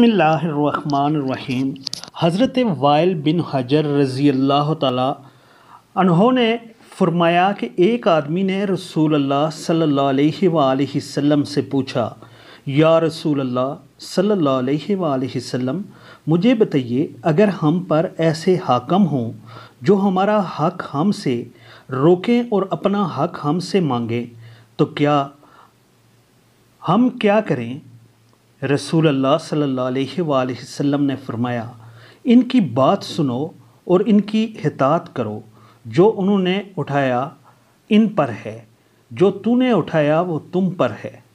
बसमीम हज़रत वायल बिन हजर रज़ी अल्लाह तहोंने फरमाया कि एक आदमी ने रसूल अल्लाह से पूछा या रसूल अल्लाह मुझे बताइए अगर हम पर ऐसे हाकम हों जो हमारा हक हमसे रोकें और अपना हक हमसे मांगें तो क्या हम क्या करें रसूल अल्लाह सल्लल्लाहु अलैहि वसल्लम ने फरमाया इनकी बात सुनो और इनकी हितात करो जो उन्होंने उठाया इन पर है जो तूने उठाया वो तुम पर है